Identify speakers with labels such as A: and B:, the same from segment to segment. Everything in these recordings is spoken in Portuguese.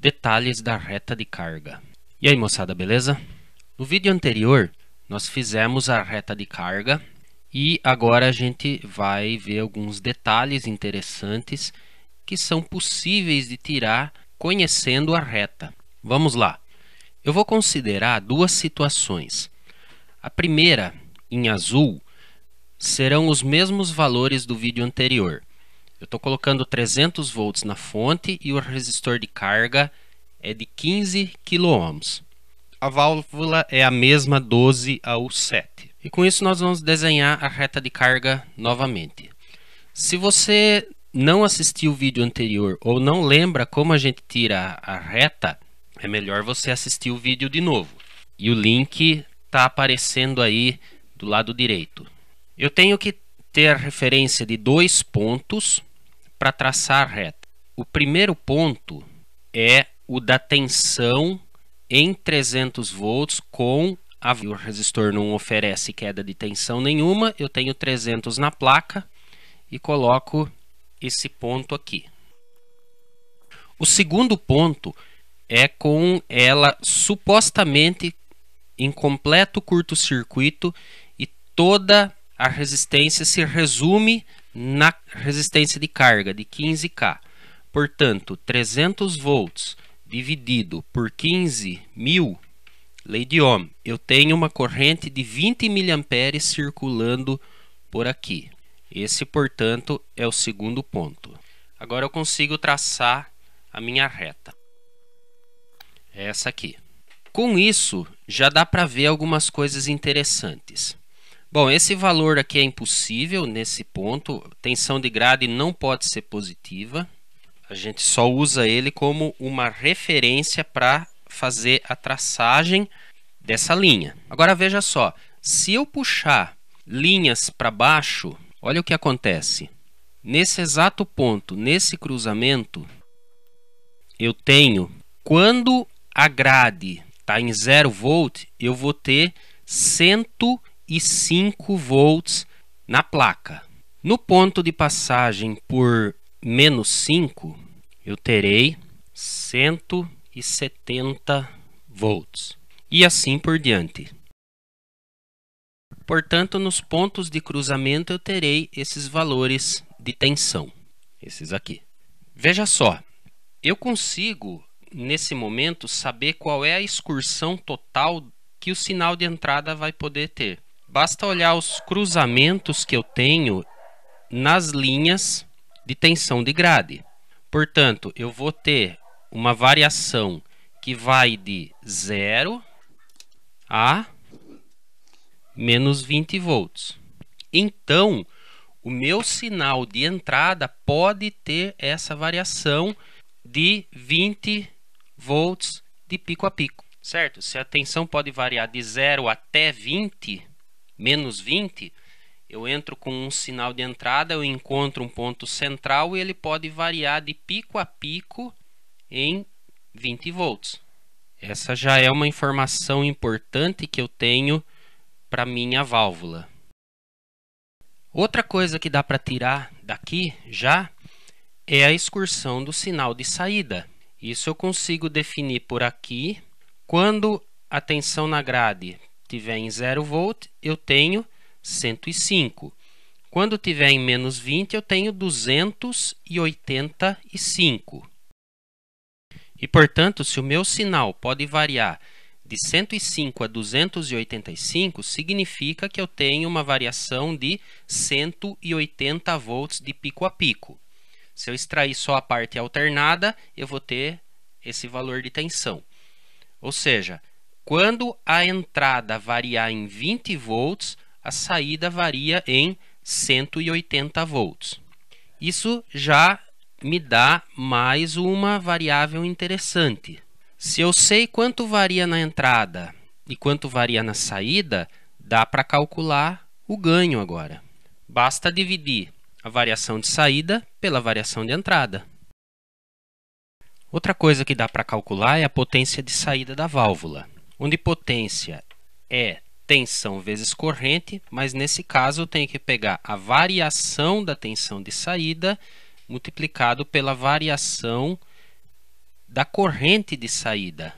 A: detalhes da reta de carga. E aí moçada, beleza? No vídeo anterior nós fizemos a reta de carga e agora a gente vai ver alguns detalhes interessantes que são possíveis de tirar conhecendo a reta. Vamos lá! Eu vou considerar duas situações. A primeira, em azul, serão os mesmos valores do vídeo anterior. Eu estou colocando 300 volts na fonte e o resistor de carga é de 15 kOhms. A válvula é a mesma 12 ao 7. E com isso nós vamos desenhar a reta de carga novamente. Se você não assistiu o vídeo anterior ou não lembra como a gente tira a reta, é melhor você assistir o vídeo de novo. E o link está aparecendo aí do lado direito. Eu tenho que ter referência de dois pontos para traçar reta. O primeiro ponto é o da tensão em 300 volts com a o resistor não oferece queda de tensão nenhuma, eu tenho 300 na placa e coloco esse ponto aqui. O segundo ponto é com ela supostamente em completo curto-circuito e toda a resistência se resume na resistência de carga de 15K. Portanto, 300 volts dividido por 15 mil, lei de Ohm, eu tenho uma corrente de 20 mA circulando por aqui. Esse, portanto, é o segundo ponto. Agora eu consigo traçar a minha reta. É essa aqui. Com isso, já dá para ver algumas coisas interessantes. Bom, esse valor aqui é impossível nesse ponto. Tensão de grade não pode ser positiva. A gente só usa ele como uma referência para fazer a traçagem dessa linha. Agora veja só, se eu puxar linhas para baixo, olha o que acontece. Nesse exato ponto, nesse cruzamento, eu tenho quando a grade está em 0 volt, eu vou ter 100 e 5 volts na placa. No ponto de passagem por menos 5, eu terei 170 volts e assim por diante. Portanto, nos pontos de cruzamento eu terei esses valores de tensão, esses aqui. Veja só, eu consigo nesse momento saber qual é a excursão total que o sinal de entrada vai poder ter. Basta olhar os cruzamentos que eu tenho nas linhas de tensão de grade. Portanto, eu vou ter uma variação que vai de 0 a menos 20 volts. Então, o meu sinal de entrada pode ter essa variação de 20 volts de pico a pico, certo? Se a tensão pode variar de 0 até 20, menos 20, eu entro com um sinal de entrada, eu encontro um ponto central e ele pode variar de pico a pico em 20 volts. Essa já é uma informação importante que eu tenho para minha válvula. Outra coisa que dá para tirar daqui já é a excursão do sinal de saída. Isso eu consigo definir por aqui. Quando a tensão na grade tiver em 0 volt, eu tenho 105. Quando tiver em menos 20, eu tenho 285. E, portanto, se o meu sinal pode variar de 105 a 285, significa que eu tenho uma variação de 180 volts de pico a pico. Se eu extrair só a parte alternada, eu vou ter esse valor de tensão. Ou seja, quando a entrada variar em 20 volts, a saída varia em 180 volts. Isso já me dá mais uma variável interessante. Se eu sei quanto varia na entrada e quanto varia na saída, dá para calcular o ganho agora. Basta dividir a variação de saída pela variação de entrada. Outra coisa que dá para calcular é a potência de saída da válvula potência é tensão vezes corrente, mas nesse caso eu tenho que pegar a variação da tensão de saída multiplicado pela variação da corrente de saída.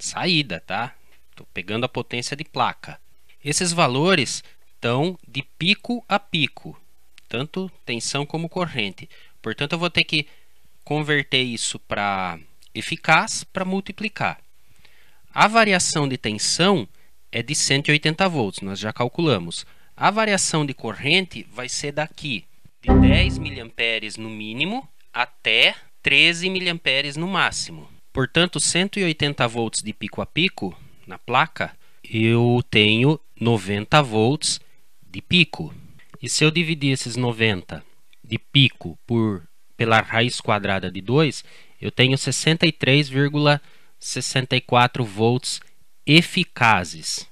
A: Saída, tá? Estou pegando a potência de placa. Esses valores estão de pico a pico, tanto tensão como corrente. Portanto, eu vou ter que converter isso para eficaz para multiplicar. A variação de tensão é de 180 volts, nós já calculamos. A variação de corrente vai ser daqui, de 10 miliamperes no mínimo até 13 miliamperes no máximo. Portanto, 180 volts de pico a pico na placa, eu tenho 90 volts de pico. E se eu dividir esses 90 de pico por pela raiz quadrada de 2, eu tenho 63, 64 volts eficazes.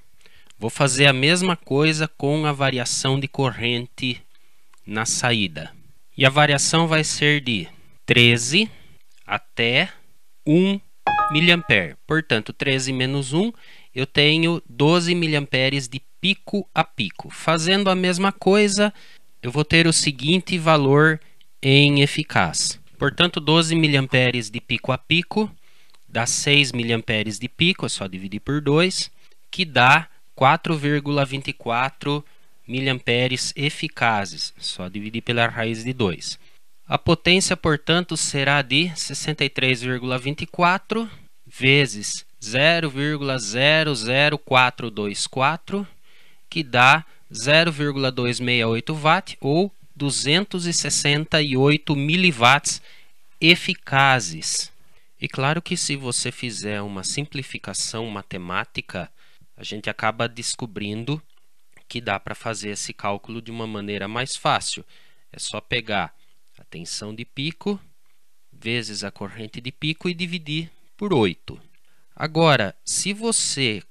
A: Vou fazer a mesma coisa com a variação de corrente na saída. E a variação vai ser de 13 até 1 mA. Portanto, 13 menos 1, eu tenho 12 mA de pico a pico. Fazendo a mesma coisa, eu vou ter o seguinte valor em eficaz. Portanto, 12 mA de pico a pico dá 6 mA de pico, é só dividir por 2, que dá 4,24 mA eficazes, só dividir pela raiz de 2. A potência, portanto, será de 63,24 vezes 0,00424, que dá 0,268 W ou 268 mW eficazes. E claro que se você fizer uma simplificação matemática, a gente acaba descobrindo que dá para fazer esse cálculo de uma maneira mais fácil. É só pegar a tensão de pico vezes a corrente de pico e dividir por 8. Agora, se você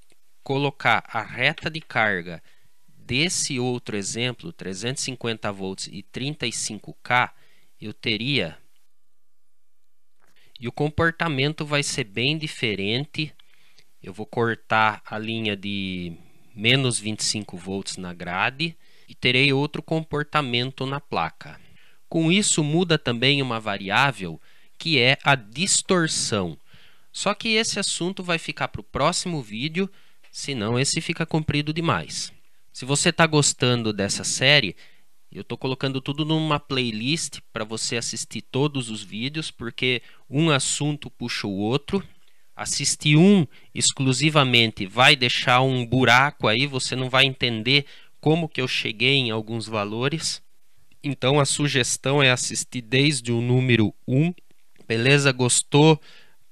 A: colocar a reta de carga desse outro exemplo, 350 volts e 35K, eu teria e o comportamento vai ser bem diferente. Eu vou cortar a linha de menos 25 volts na grade e terei outro comportamento na placa. Com isso muda também uma variável que é a distorção. Só que esse assunto vai ficar para o próximo vídeo, senão esse fica comprido demais. Se você está gostando dessa série, eu estou colocando tudo numa playlist para você assistir todos os vídeos, porque um assunto puxa o outro. Assistir um exclusivamente vai deixar um buraco aí, você não vai entender como que eu cheguei em alguns valores. Então a sugestão é assistir desde o número 1. Beleza? Gostou?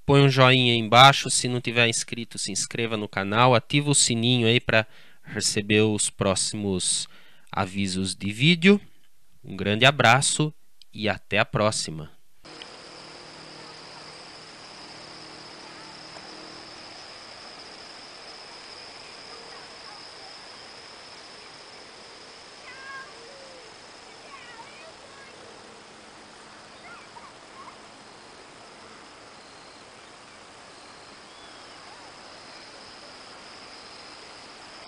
A: Põe um joinha aí embaixo. Se não tiver inscrito, se inscreva no canal. Ativa o sininho aí para receber os próximos avisos de vídeo. Um grande abraço e até a próxima!